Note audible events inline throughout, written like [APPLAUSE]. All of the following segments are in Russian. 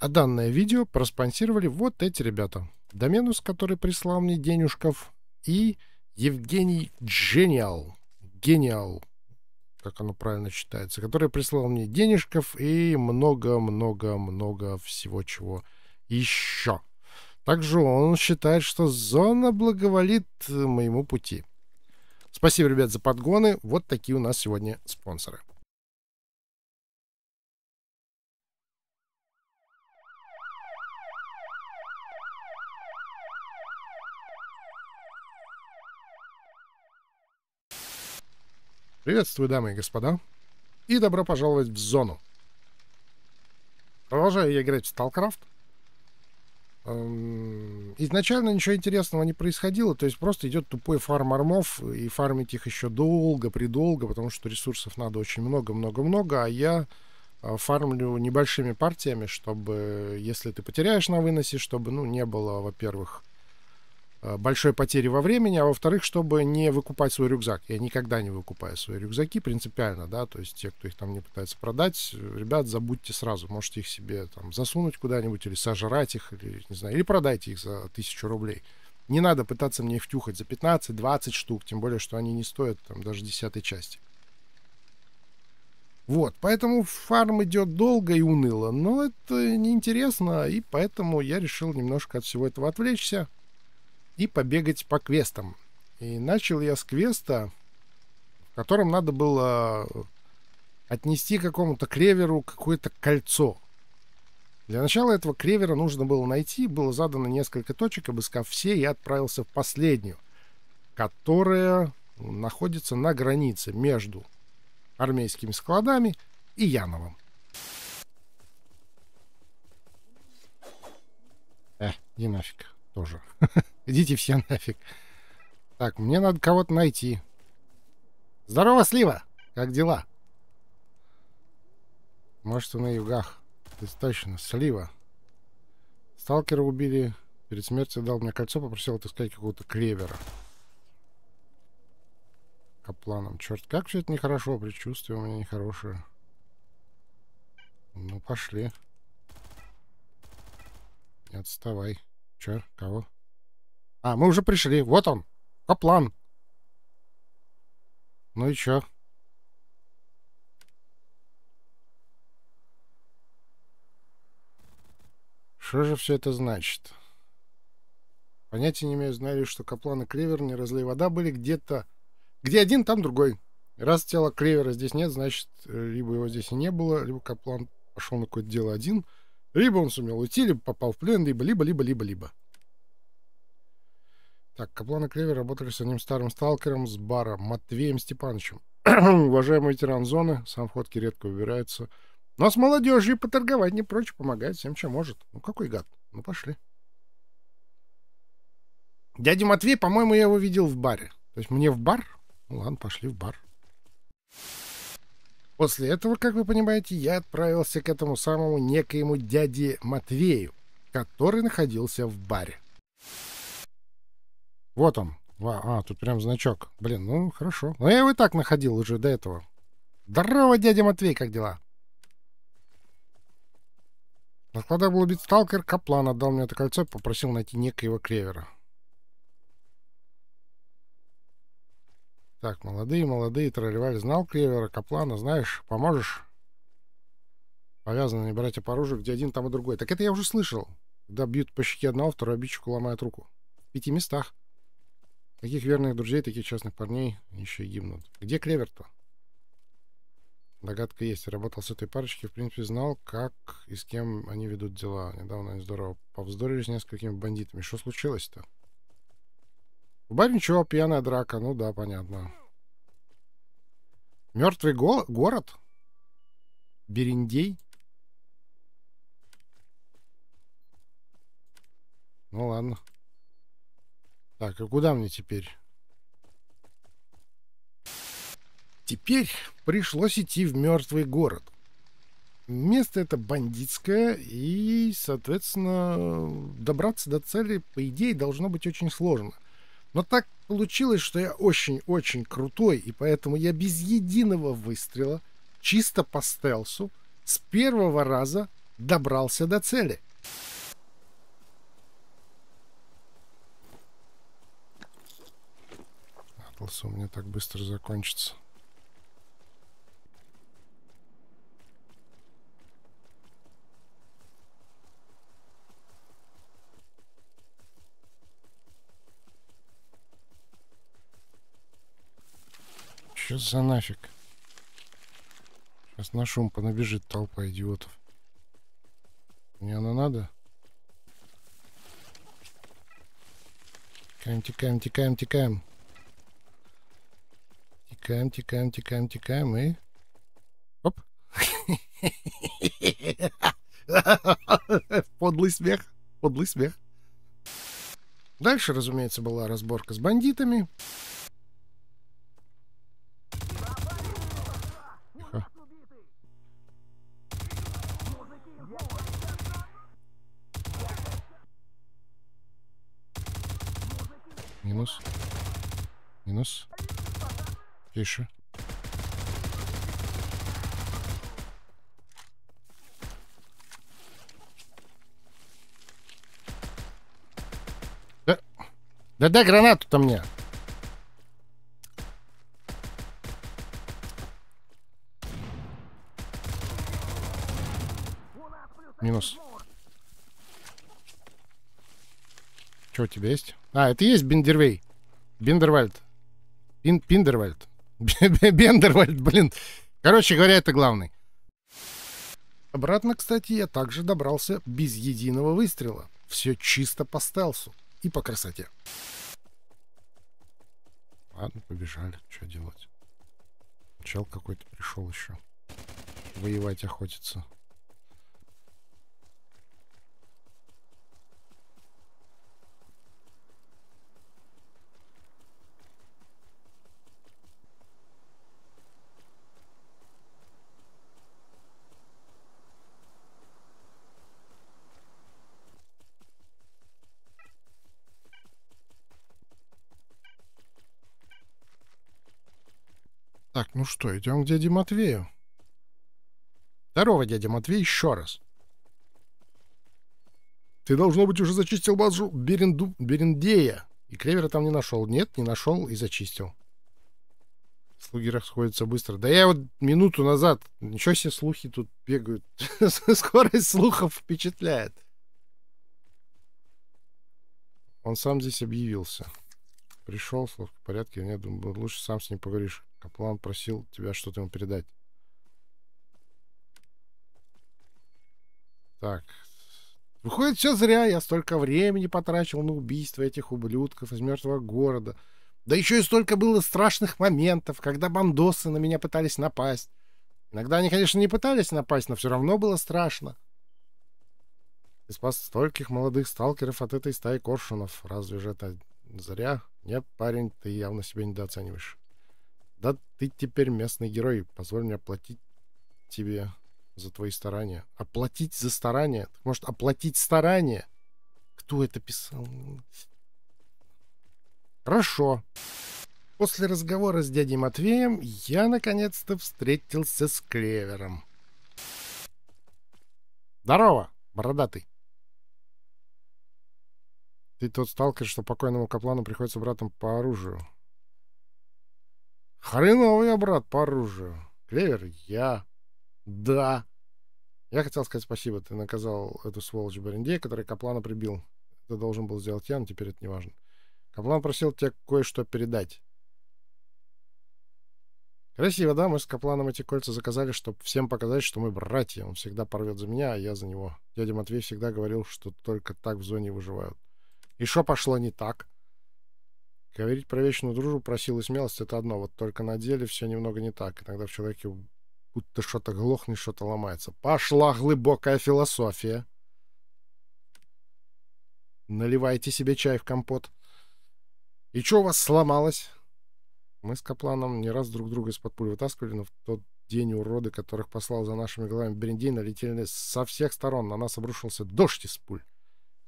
А данное видео проспонсировали вот эти ребята. Доменус, который прислал мне денежков, и Евгений Джениал. Гениал, как оно правильно читается, который прислал мне денежков и много-много-много всего чего еще. Также он считает, что зона благоволит э, моему пути. Спасибо, ребят, за подгоны. Вот такие у нас сегодня спонсоры. Приветствую, дамы и господа, и добро пожаловать в зону. Продолжаю играть в StarCraft. Эм, изначально ничего интересного не происходило, то есть просто идет тупой фарм армов, и фармить их еще долго-предолго, потому что ресурсов надо очень много-много-много, а я э, фармлю небольшими партиями, чтобы, если ты потеряешь на выносе, чтобы, ну, не было, во-первых, Э, большой потери во времени, а во-вторых, чтобы не выкупать свой рюкзак. Я никогда не выкупаю свои рюкзаки принципиально, да, то есть те, кто их там не пытается продать, ребят, забудьте сразу, можете их себе там засунуть куда-нибудь или сожрать их, или, не знаю, или продайте их за тысячу рублей. Не надо пытаться мне их втюхать за 15-20 штук, тем более, что они не стоят там даже десятой части. Вот, поэтому фарм идет долго и уныло, но это неинтересно, и поэтому я решил немножко от всего этого отвлечься, и побегать по квестам. И начал я с квеста, в котором надо было отнести какому-то креверу какое-то кольцо. Для начала этого кревера нужно было найти, было задано несколько точек, обыскав все, я отправился в последнюю, которая находится на границе между армейскими складами и Яновым. Э, не нафиг тоже. [LAUGHS] Идите все нафиг. Так, мне надо кого-то найти. Здорово, Слива! Как дела? Может, он на югах. То точно, Слива. Сталкера убили. Перед смертью дал мне кольцо, попросил отыскать какого-то клевера. Капланом. Черт, как все это нехорошо. Предчувствие у меня нехорошее. Ну, пошли. Не отставай. Че? Кого? А, мы уже пришли. Вот он. Коплан. Ну и чё? Что же все это значит? Понятия не имею, знаю, что Каплан и Кривер, не разлей вода, были где-то... Где один, там другой. Раз тела Кривера здесь нет, значит, э, либо его здесь и не было, либо Каплан пошел на какое-то дело один — либо он сумел уйти, либо попал в плен, либо, либо, либо, либо, либо. Так, Каплан и Клевер работали с одним старым сталкером с бара Матвеем Степановичем. [CLEARS THROAT] Уважаемый ветеран зоны, сам входки редко убирается. Но с молодежью поторговать не прочь, помогает всем, чем может. Ну, какой гад. Ну, пошли. Дядя Матвей, по-моему, я его видел в баре. То есть мне в бар? Ну, ладно, пошли в бар. После этого, как вы понимаете, я отправился к этому самому некоему дяде Матвею, который находился в баре. Вот он. А, а, тут прям значок. Блин, ну хорошо. Но ну, я его и так находил уже до этого. Здорово, дядя Матвей, как дела? На складах был убит сталкер, Каплан отдал мне это кольцо и попросил найти некоего клевера. Так, молодые, молодые, тролливали. Знал Клевера, Каплана, знаешь, поможешь? Повязаны не братья по оружию, где один, там и другой. Так это я уже слышал. Когда бьют по щеке одного, второй обидчику ломает руку. В пяти местах. Таких верных друзей, таких честных парней еще и гибнут. Где Клевер-то? Догадка есть. Работал с этой парочкой, в принципе, знал, как и с кем они ведут дела. Недавно они здорово повздорили с несколькими бандитами. Что случилось-то? В баре ничего, пьяная драка. Ну да, понятно. Мертвый го город? Бериндей. Ну ладно. Так, а куда мне теперь? Теперь пришлось идти в мертвый город. Место это бандитское, и, соответственно, добраться до цели, по идее, должно быть очень сложно — но так получилось, что я очень-очень крутой, и поэтому я без единого выстрела, чисто по стелсу, с первого раза добрался до цели. Атлас у меня так быстро закончится. Что за нафиг? Сейчас на шум понабежит толпа идиотов. Мне она надо? Тикаем, тикаем, тикаем, тикаем. Тикаем, тикаем, тикаем, тикаем и... Оп. [LAUGHS] Подлый смех, подлый смех. Дальше, разумеется, была разборка с бандитами. Минус. Минус. Тише. Да, да дай гранату-то мне. Что у тебя есть? А, это есть Бендервей. Биндервальд, Пин, Пиндервальд. [LAUGHS] Бендервальд, блин. Короче говоря, это главный. Обратно, кстати, я также добрался без единого выстрела. Все чисто по стелсу и по красоте. Ладно, побежали. Что делать? Чел какой-то пришел еще. Воевать охотиться. Ну что, идем к дяде Матвею. Здорово, дядя Матвей, еще раз. Ты, должно быть, уже зачистил базу Беренду... Берендея. И Клевера там не нашел. Нет, не нашел и зачистил. Слуги расходятся быстро. Да я вот минуту назад... Ничего себе слухи тут бегают. [LAUGHS] Скорость слухов впечатляет. Он сам здесь объявился. Пришел, слух в порядке. Нет, думаю, лучше сам с ним поговоришь. Каплан просил тебя что-то ему передать. Так. Выходит, все зря. Я столько времени потратил на убийство этих ублюдков из мертвого города. Да еще и столько было страшных моментов, когда бандосы на меня пытались напасть. Иногда они, конечно, не пытались напасть, но все равно было страшно. Ты спас стольких молодых сталкеров от этой стаи коршунов. Разве же это зря? Нет, парень, ты явно себя недооцениваешь. Да ты теперь местный герой. Позволь мне оплатить тебе за твои старания. Оплатить за старания? Так, может, оплатить старания? Кто это писал? Хорошо. После разговора с дядей Матвеем я наконец-то встретился с Клевером. Здорово, бородатый. Ты тот сталкер, что покойному Каплану приходится братом по оружию. Хреновый я, брат, по оружию. Клевер, я. Да. Я хотел сказать спасибо, ты наказал эту сволочь Берендей, который Каплана прибил. Это должен был сделать я, но теперь это не важно. Каплан просил тебя кое-что передать. Красиво, да? Мы с Капланом эти кольца заказали, чтобы всем показать, что мы братья. Он всегда порвет за меня, а я за него. Дядя Матвей всегда говорил, что только так в зоне выживают. И что пошло не так? Говорить про вечную дружбу, про силу и смелость — это одно, вот только на деле все немного не так. Иногда в человеке будто что-то глохнет, что-то ломается. Пошла глубокая философия. Наливайте себе чай в компот. И что у вас сломалось? Мы с Капланом не раз друг друга из-под пуль вытаскивали, но в тот день уроды, которых послал за нашими головами Брендей, налетели со всех сторон. На нас обрушился дождь из пуль.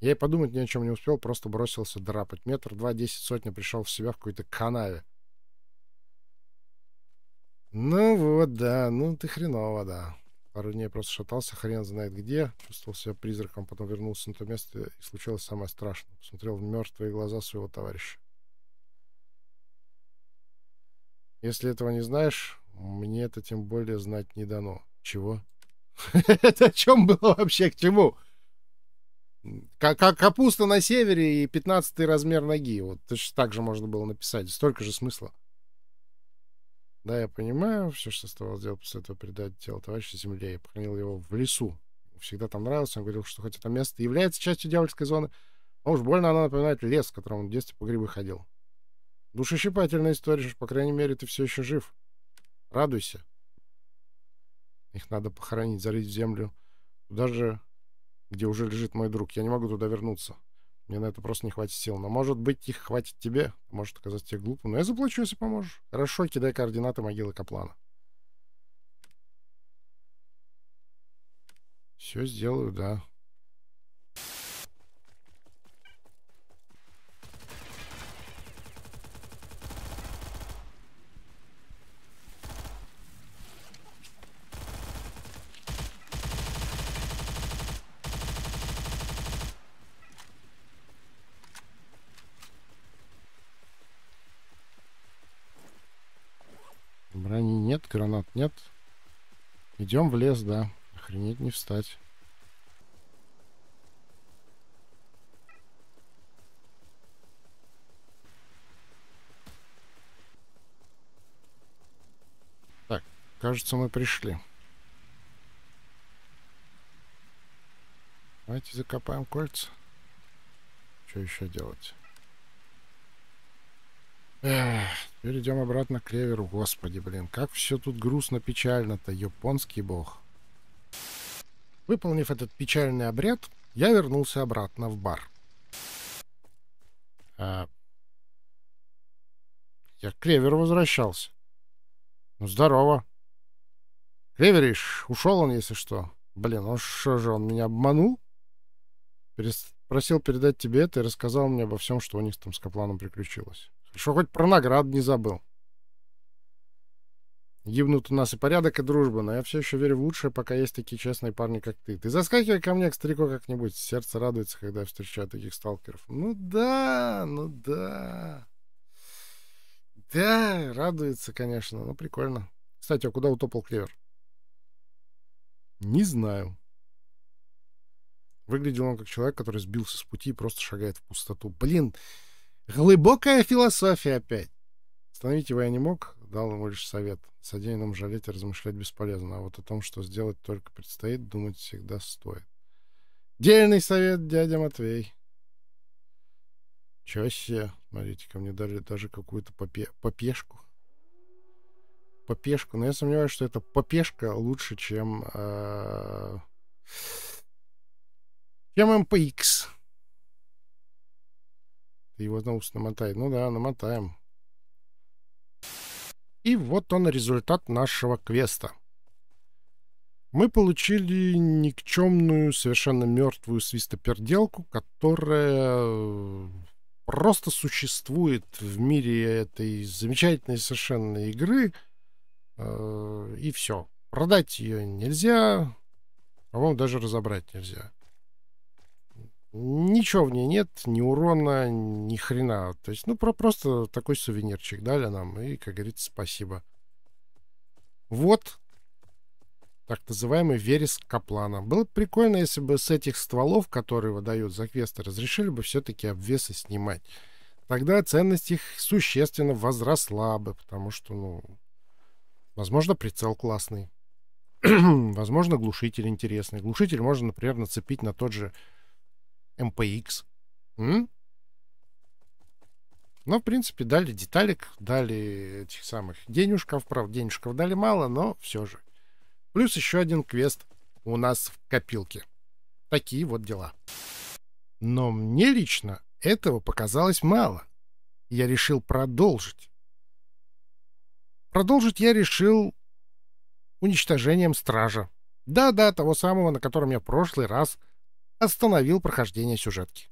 Я и подумать ни о чем не успел, просто бросился драпать. Метр, два, десять сотни пришел в себя в какой-то канаве. Ну вот, да, ну ты хреново, да. Пару дней просто шатался, хрен знает где. Чувствовал себя призраком, потом вернулся на то место, и случилось самое страшное. Посмотрел в мертвые глаза своего товарища. Если этого не знаешь, мне это тем более знать не дано. Чего? [LAUGHS] Это о чем было вообще? К чему? Как, капуста на севере и 15 размер ноги. Вот точно так же можно было написать. Столько же смысла. Да, я понимаю. Все, что оставалось сделать после этого, передать тело товарища земле. Я похоронил его в лесу. Всегда там нравился. Он говорил, что хоть это место является частью дьявольской зоны, но уж больно она напоминает лес, в котором он в детстве по грибы ходил. Душещипательная история, что, по крайней мере, ты все еще жив. Радуйся. Их надо похоронить, залить в землю. Даже где уже лежит мой друг. Я не могу туда вернуться. Мне на это просто не хватит сил. Но, может быть, их хватит тебе. Может оказаться тебе глупо, Но я заплачу, если поможешь. Хорошо, кидай координаты могилы Каплана. Все сделаю, да. Идем в лес, да. Охренеть не встать. Так, кажется, мы пришли. Давайте закопаем кольца. Что еще делать? Эх, обратно к Клеверу. Господи, блин, как все тут грустно-печально-то, японский бог. Выполнив этот печальный обряд, я вернулся обратно в бар. А... Я к Клеверу возвращался. Ну, здорово. Клевериш, ушел он, если что. Блин, ну что же, он меня обманул? Перес... Просил передать тебе это и рассказал мне обо всем, что у них там с Капланом приключилось. Что хоть про наград не забыл. Гибнут у нас и порядок, и дружба, но я все еще верю в лучшее, пока есть такие честные парни, как ты. Ты заскакивай ко мне к старику как-нибудь. Сердце радуется, когда я встречаю таких сталкеров. Ну да, ну да. Да, радуется, конечно. Ну, прикольно. Кстати, а куда утопал клевер? Не знаю. Выглядел он как человек, который сбился с пути и просто шагает в пустоту. Блин, Глубокая философия опять. Остановить его я не мог, дал ему лишь совет. Содеянным жалеть и размышлять бесполезно, а вот о том, что сделать только предстоит, думать всегда стоит. Дельный совет, дядя Матвей. Чего себе? Смотрите-ка, мне дали даже какую-то попе попешку. Попешку. Но я сомневаюсь, что эта попешка лучше, чем... Э чем MPX его на ус намотай. Ну да, намотаем. И вот он результат нашего квеста. Мы получили никчемную, совершенно мертвую свистоперделку, которая э, просто существует в мире этой замечательной совершенно игры. Э, и все. Продать ее нельзя, по-моему, а даже разобрать нельзя. Ничего в ней нет, ни урона, ни хрена. То есть, ну, про просто такой сувенирчик дали нам. И, как говорится, спасибо. Вот так называемый верес Каплана. Было бы прикольно, если бы с этих стволов, которые выдают за квесты, разрешили бы все-таки обвесы снимать. Тогда ценность их существенно возросла бы, потому что, ну, возможно, прицел классный. [CLEARS THROAT] возможно, глушитель интересный. Глушитель можно, например, нацепить на тот же MPX. М? Ну, в принципе, дали деталек, дали этих самых денежков. Правда, денежков дали мало, но все же. Плюс еще один квест у нас в копилке. Такие вот дела. Но мне лично этого показалось мало. Я решил продолжить. Продолжить я решил уничтожением стража. Да-да, того самого, на котором я в прошлый раз остановил прохождение сюжетки.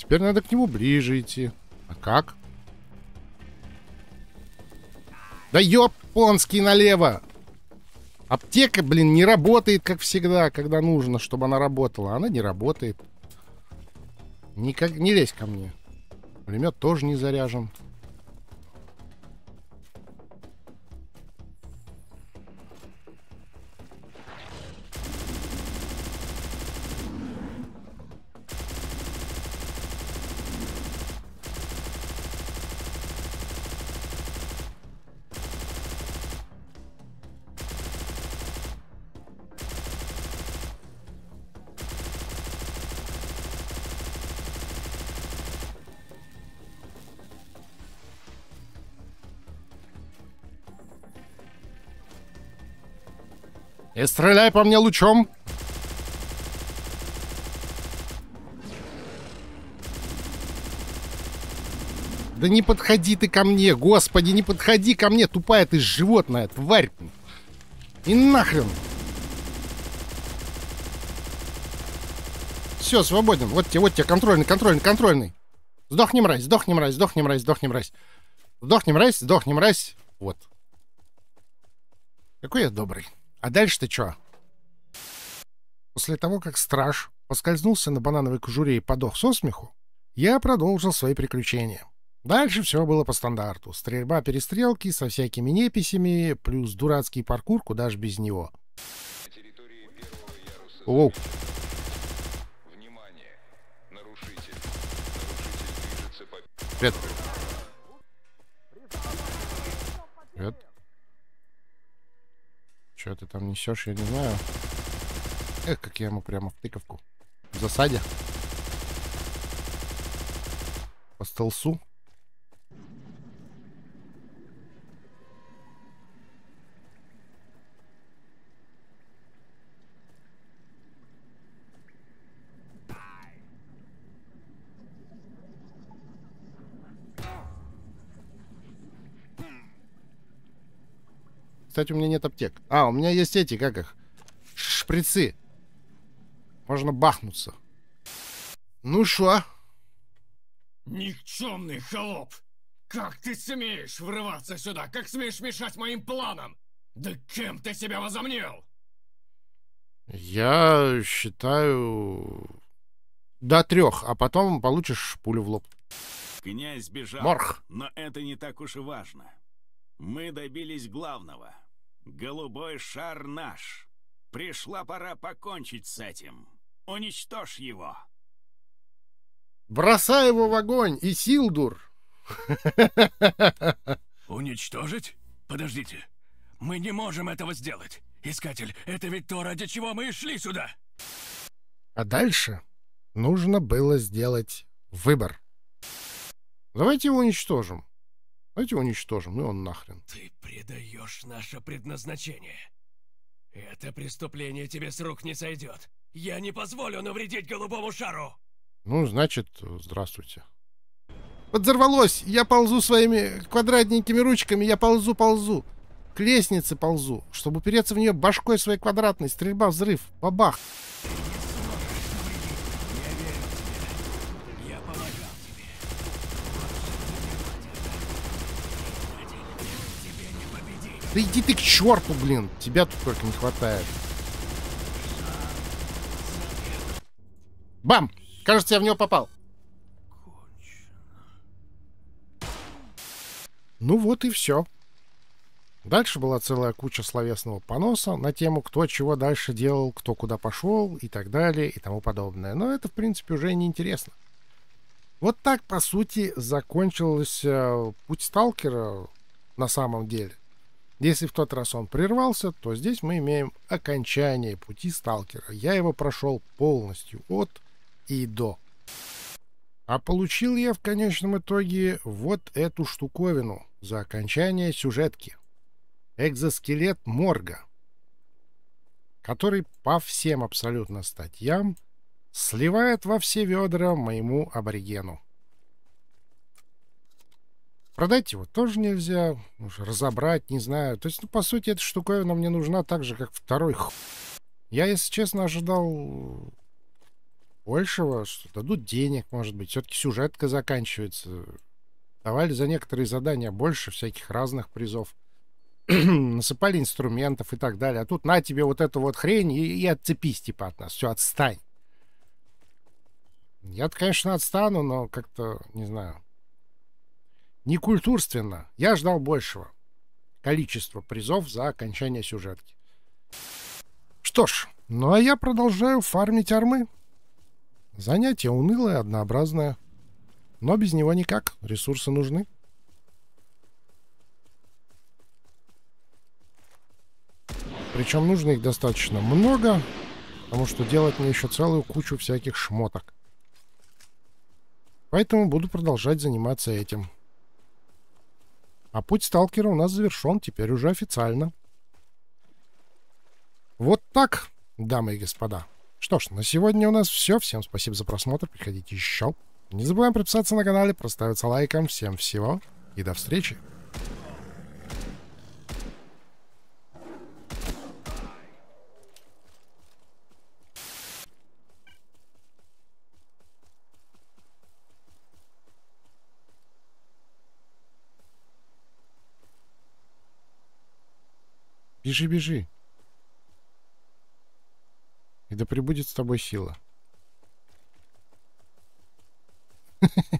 теперь надо к нему ближе идти. А как? Да ёпонский налево! Аптека, блин, не работает, как всегда, когда нужно, чтобы она работала. Она не работает. Никак... Не лезь ко мне. Пулемет тоже не заряжен. И стреляй по мне лучом. Да не подходи ты ко мне, господи, не подходи ко мне, тупая ты животное, тварь. И нахрен. Все, свободен. Вот тебе, вот тебе, контрольный, контрольный, контрольный. Сдохни, мразь, сдохни, мразь, сдохни, мразь, сдохни, мразь. Сдохни, мразь, сдохни, мразь. Вот. Какой я добрый. А дальше-то что? После того, как страж поскользнулся на банановой кожуре и подох со смеху, я продолжил свои приключения. Дальше все было по стандарту. Стрельба перестрелки со всякими неписями, плюс дурацкий паркур куда же без него. Оу! Внимание. Нарушитель. Нарушитель по... Привет. Привет. Что ты там несешь, я не знаю. Эх, как я ему прямо в тыковку. В засаде. По столсу. Кстати, у меня нет аптек. А, у меня есть эти, как их? Шприцы. Можно бахнуться. Ну что, Никчемный холоп! Как ты смеешь врываться сюда? Как смеешь мешать моим планам? Да кем ты себя возомнил? Я считаю... До трех, а потом получишь пулю в лоб. Князь бежал, Морх. но это не так уж и важно. Мы добились главного — «Голубой шар наш! Пришла пора покончить с этим! Уничтожь его!» «Бросай его в огонь, и Силдур!» [LAUGHS] «Уничтожить? Подождите, мы не можем этого сделать! Искатель, это ведь то, ради чего мы и шли сюда!» А дальше нужно было сделать выбор. Давайте его уничтожим. Давайте его уничтожим, ну он нахрен. Ты предаешь наше предназначение. Это преступление тебе с рук не сойдет. Я не позволю навредить голубому шару. Ну, значит, здравствуйте. Подзорвалось! Я ползу своими квадратненькими ручками, я ползу, ползу. К лестнице ползу, чтобы упереться в нее башкой своей квадратной. Стрельба, взрыв, бабах. Да иди ты к черту, блин. Тебя тут только не хватает. Бам! Кажется, я в него попал. Ну вот и все. Дальше была целая куча словесного поноса на тему, кто чего дальше делал, кто куда пошел и так далее и тому подобное. Но это, в принципе, уже не интересно. Вот так, по сути, закончился э, путь сталкера на самом деле. Если в тот раз он прервался, то здесь мы имеем окончание пути сталкера. Я его прошел полностью от и до. А получил я в конечном итоге вот эту штуковину за окончание сюжетки. Экзоскелет Морга, который по всем абсолютно статьям сливает во все ведра моему аборигену. Продать его тоже нельзя, уж разобрать, не знаю. То есть, ну, по сути, эта штуковина мне нужна так же, как второй х... Я, если честно, ожидал большего, что дадут денег, может быть. Все-таки сюжетка заканчивается. Давали за некоторые задания больше всяких разных призов. [CLEARS THROAT] Насыпали инструментов и так далее. А тут на тебе вот эту вот хрень и, и отцепись типа от нас. Все, отстань. Я-то, конечно, отстану, но как-то, не знаю, Некультурственно. Я ждал большего. Количество призов за окончание сюжетки. Что ж, ну а я продолжаю фармить армы. Занятие унылое, однообразное. Но без него никак. Ресурсы нужны. Причем нужно их достаточно много, потому что делать мне еще целую кучу всяких шмоток. Поэтому буду продолжать заниматься этим. А путь сталкера у нас завершен, теперь уже официально. Вот так, дамы и господа. Что ж, на сегодня у нас все. Всем спасибо за просмотр. Приходите еще. Не забываем подписаться на канале, проставиться лайком. Всем всего и до встречи. Бежи, бежи. И да пребудет с тобой сила. [LAUGHS]